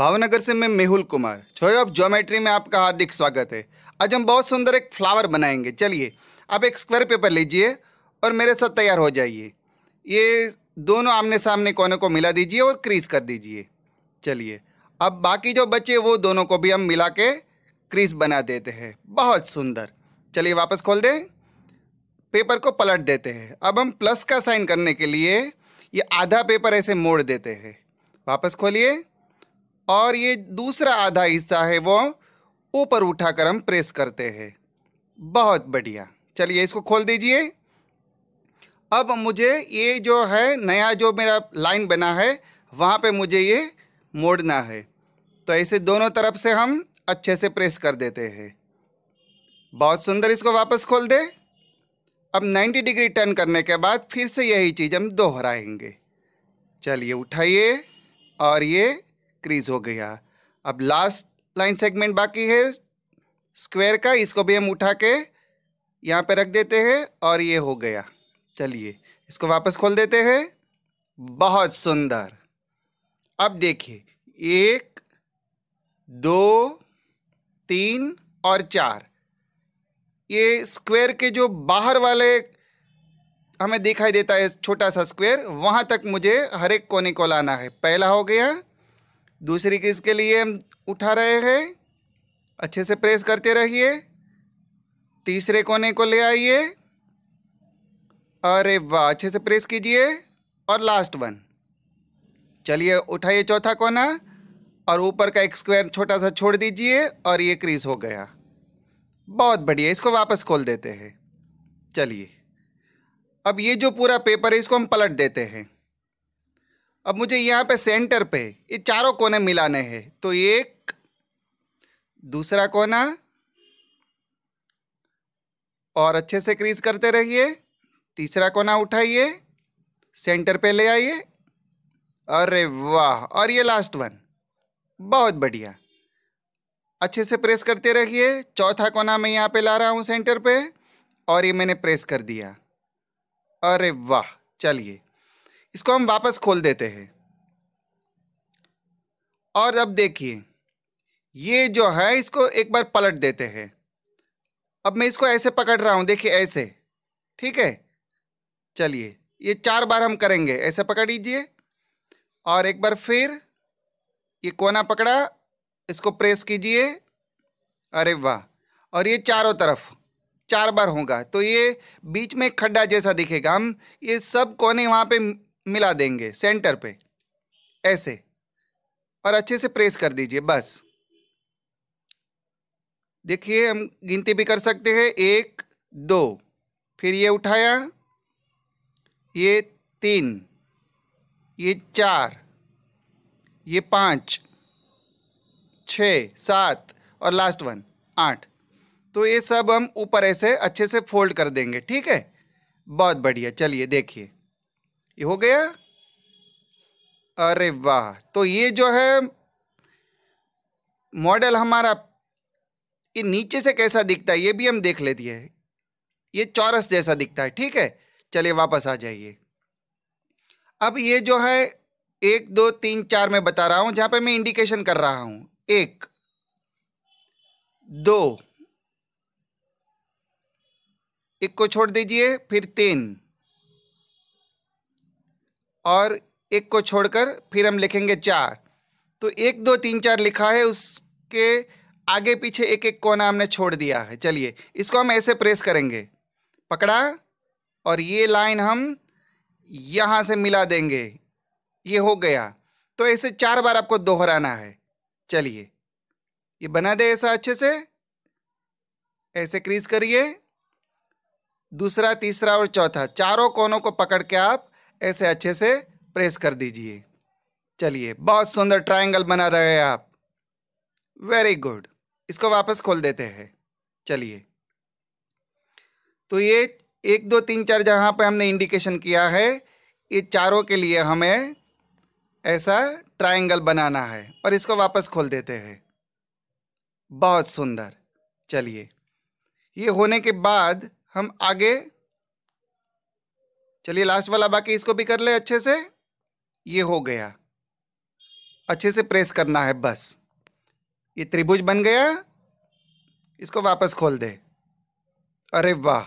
भावनगर से मैं मेहुल कुमार छोयो ऑफ ज्योमेट्री में आपका हार्दिक स्वागत है आज हम बहुत सुंदर एक फ्लावर बनाएंगे चलिए आप एक स्क्वायर पेपर लीजिए और मेरे साथ तैयार हो जाइए ये दोनों आमने सामने कोने को मिला दीजिए और क्रीज कर दीजिए चलिए अब बाकी जो बचे वो दोनों को भी हम मिला के क्रीज बना देते हैं बहुत सुंदर चलिए वापस खोल दें पेपर को पलट देते हैं अब हम प्लस का साइन करने के लिए ये आधा पेपर ऐसे मोड़ देते हैं वापस खोलिए और ये दूसरा आधा हिस्सा है वो ऊपर उठाकर हम प्रेस करते हैं बहुत बढ़िया चलिए इसको खोल दीजिए अब मुझे ये जो है नया जो मेरा लाइन बना है वहाँ पे मुझे ये मोड़ना है तो ऐसे दोनों तरफ से हम अच्छे से प्रेस कर देते हैं बहुत सुंदर इसको वापस खोल दे अब 90 डिग्री टर्न करने के बाद फिर से यही चीज़ हम दोहराएंगे चलिए उठाइए और ये क्रीज हो गया अब लास्ट लाइन सेगमेंट बाकी है स्क्वायर का इसको भी हम उठा के यहाँ पे रख देते हैं और ये हो गया चलिए इसको वापस खोल देते हैं बहुत सुंदर अब देखिए एक दो तीन और चार ये स्क्वायर के जो बाहर वाले हमें दिखाई देता है छोटा सा स्क्वायर वहाँ तक मुझे हर एक कोने को लाना है पहला हो गया दूसरी किसके लिए हम उठा रहे हैं अच्छे से प्रेस करते रहिए तीसरे कोने को ले आइए अरे वाह अच्छे से प्रेस कीजिए और लास्ट वन चलिए उठाइए चौथा कोना और ऊपर का एक स्क्वायर छोटा सा छोड़ दीजिए और ये क्रीज हो गया बहुत बढ़िया इसको वापस खोल देते हैं चलिए अब ये जो पूरा पेपर है इसको हम पलट देते हैं अब मुझे यहाँ पे सेंटर पे ये चारों कोने मिलाने हैं तो एक दूसरा कोना और अच्छे से क्रीज करते रहिए तीसरा कोना उठाइए सेंटर पे ले आइए अरे वाह और ये लास्ट वन बहुत बढ़िया अच्छे से प्रेस करते रहिए चौथा कोना मैं यहाँ पे ला रहा हूँ सेंटर पे और ये मैंने प्रेस कर दिया अरे वाह चलिए इसको हम वापस खोल देते हैं और अब देखिए ये जो है इसको एक बार पलट देते हैं अब मैं इसको ऐसे पकड़ रहा हूँ देखिए ऐसे ठीक है चलिए ये चार बार हम करेंगे ऐसे पकड़ लीजिए और एक बार फिर ये कोना पकड़ा इसको प्रेस कीजिए अरे वाह और ये चारों तरफ चार बार होगा तो ये बीच में खड्डा जैसा दिखेगा हम ये सब कोने वहाँ पे मिला देंगे सेंटर पे ऐसे और अच्छे से प्रेस कर दीजिए बस देखिए हम गिनती भी कर सकते हैं एक दो फिर ये उठाया ये तीन ये चार ये पाँच छ सात और लास्ट वन आठ तो ये सब हम ऊपर ऐसे अच्छे से फोल्ड कर देंगे ठीक है बहुत बढ़िया चलिए देखिए ये हो गया अरे वाह तो ये जो है मॉडल हमारा ये नीचे से कैसा दिखता है ये भी हम देख लेती है ये चौरस जैसा दिखता है ठीक है चलिए वापस आ जाइए अब ये जो है एक दो तीन चार में बता रहा हूं जहां पे मैं इंडिकेशन कर रहा हूं एक दो एक को छोड़ दीजिए फिर तीन और एक को छोड़कर फिर हम लिखेंगे चार तो एक दो तीन चार लिखा है उसके आगे पीछे एक एक कोना हमने छोड़ दिया है चलिए इसको हम ऐसे प्रेस करेंगे पकड़ा और ये लाइन हम यहाँ से मिला देंगे ये हो गया तो ऐसे चार बार आपको दोहराना है चलिए ये बना दे ऐसा अच्छे से ऐसे क्रीज करिए दूसरा तीसरा और चौथा चारों कोनों को पकड़ के आप ऐसे अच्छे से प्रेस कर दीजिए चलिए बहुत सुंदर ट्रायंगल बना रहे हैं आप वेरी गुड इसको वापस खोल देते हैं चलिए तो ये एक दो तीन चार जहाँ पे हमने इंडिकेशन किया है ये चारों के लिए हमें ऐसा ट्रायंगल बनाना है और इसको वापस खोल देते हैं बहुत सुंदर चलिए ये होने के बाद हम आगे चलिए लास्ट वाला बाकी इसको भी कर ले अच्छे से ये हो गया अच्छे से प्रेस करना है बस ये त्रिभुज बन गया इसको वापस खोल दे अरे वाह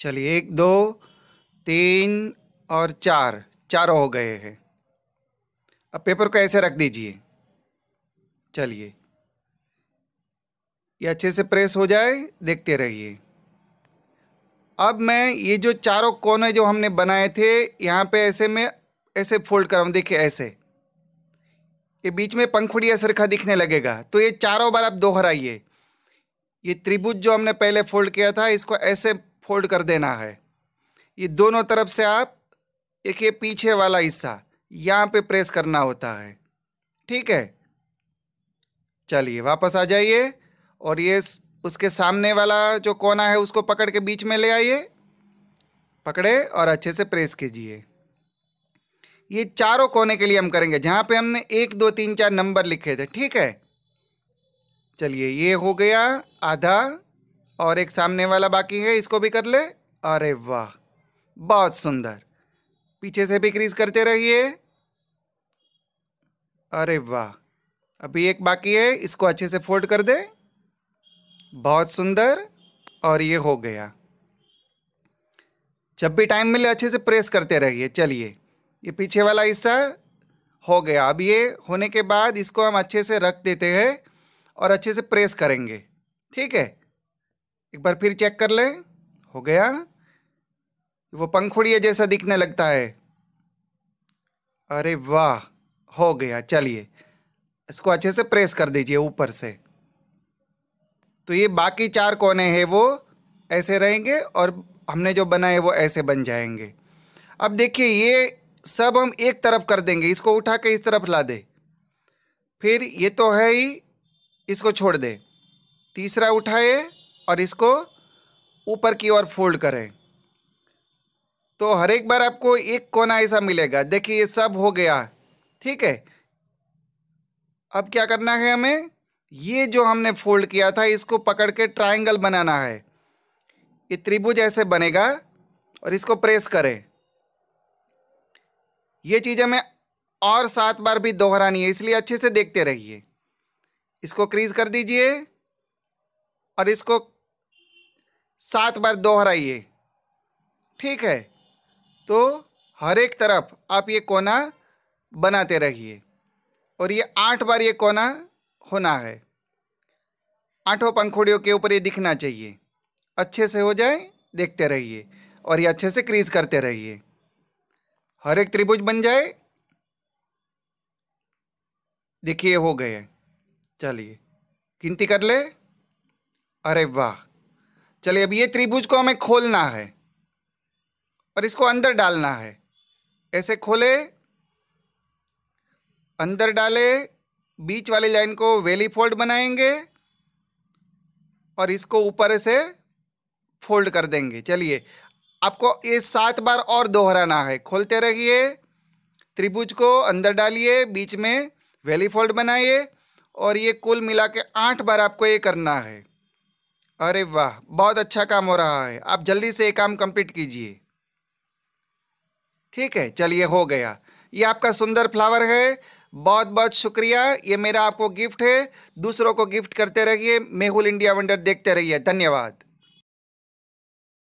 चलिए एक दो तीन और चार चारों हो गए हैं अब पेपर को ऐसे रख दीजिए चलिए ये अच्छे से प्रेस हो जाए देखते रहिए अब मैं ये जो चारों कोने जो हमने बनाए थे यहाँ पे ऐसे में ऐसे फोल्ड कराऊँ देखिए ऐसे ये बीच में पंखुड़िया सरखा दिखने लगेगा तो ये चारों बार आप दोहराइए ये त्रिभुज जो हमने पहले फोल्ड किया था इसको ऐसे फोल्ड कर देना है ये दोनों तरफ से आप एक ये पीछे वाला हिस्सा यहाँ पे प्रेस करना होता है ठीक है चलिए वापस आ जाइए और ये उसके सामने वाला जो कोना है उसको पकड़ के बीच में ले आइए पकड़े और अच्छे से प्रेस कीजिए ये चारों कोने के लिए हम करेंगे जहाँ पे हमने एक दो तीन चार नंबर लिखे थे ठीक है चलिए ये हो गया आधा और एक सामने वाला बाकी है इसको भी कर ले अरे वाह बहुत सुंदर पीछे से भी क्रीज करते रहिए अरे वाह अभी एक बाकी है इसको अच्छे से फोल्ड कर दें बहुत सुंदर और ये हो गया जब भी टाइम मिले अच्छे से प्रेस करते रहिए चलिए ये पीछे वाला हिस्सा हो गया अब ये होने के बाद इसको हम अच्छे से रख देते हैं और अच्छे से प्रेस करेंगे ठीक है एक बार फिर चेक कर लें हो गया वो पंखुड़िए जैसा दिखने लगता है अरे वाह हो गया चलिए इसको अच्छे से प्रेस कर दीजिए ऊपर से तो ये बाकी चार कोने हैं वो ऐसे रहेंगे और हमने जो बनाए वो ऐसे बन जाएंगे अब देखिए ये सब हम एक तरफ कर देंगे इसको उठा के इस तरफ ला दे फिर ये तो है ही इसको छोड़ दे तीसरा उठाए और इसको ऊपर की ओर फोल्ड करें तो हर एक बार आपको एक कोना ऐसा मिलेगा देखिए ये सब हो गया ठीक है अब क्या करना है हमें ये जो हमने फोल्ड किया था इसको पकड़ के ट्राइंगल बनाना है ये त्रिभुज ऐसे बनेगा और इसको प्रेस करें ये चीज़ हमें और सात बार भी दोहरानी है इसलिए अच्छे से देखते रहिए इसको क्रीज कर दीजिए और इसको सात बार दोहराइए ठीक है तो हर एक तरफ आप ये कोना बनाते रहिए और ये आठ बार ये कोना होना है आठों पंखुड़ियों के ऊपर ये दिखना चाहिए अच्छे से हो जाए देखते रहिए और ये अच्छे से क्रीज करते रहिए हर एक त्रिभुज बन जाए देखिए हो गए चलिए गिनती कर ले अरे वाह चलिए अब ये त्रिभुज को हमें खोलना है और इसको अंदर डालना है ऐसे खोले अंदर डाले बीच वाली लाइन को वेली फोल्ड बनाएंगे और इसको ऊपर से फोल्ड कर देंगे चलिए आपको ये सात बार और दोहराना है खोलते रहिए त्रिभुज को अंदर डालिए बीच में वेली फोल्ड बनाइए और ये कुल मिला के आठ बार आपको ये करना है अरे वाह बहुत अच्छा काम हो रहा है आप जल्दी से ये काम कंप्लीट कीजिए ठीक है चलिए हो गया ये आपका सुंदर फ्लावर है बहुत बहुत शुक्रिया ये मेरा आपको गिफ्ट है दूसरों को गिफ्ट करते रहिए मेहुल इंडिया वंडर देखते रहिए धन्यवाद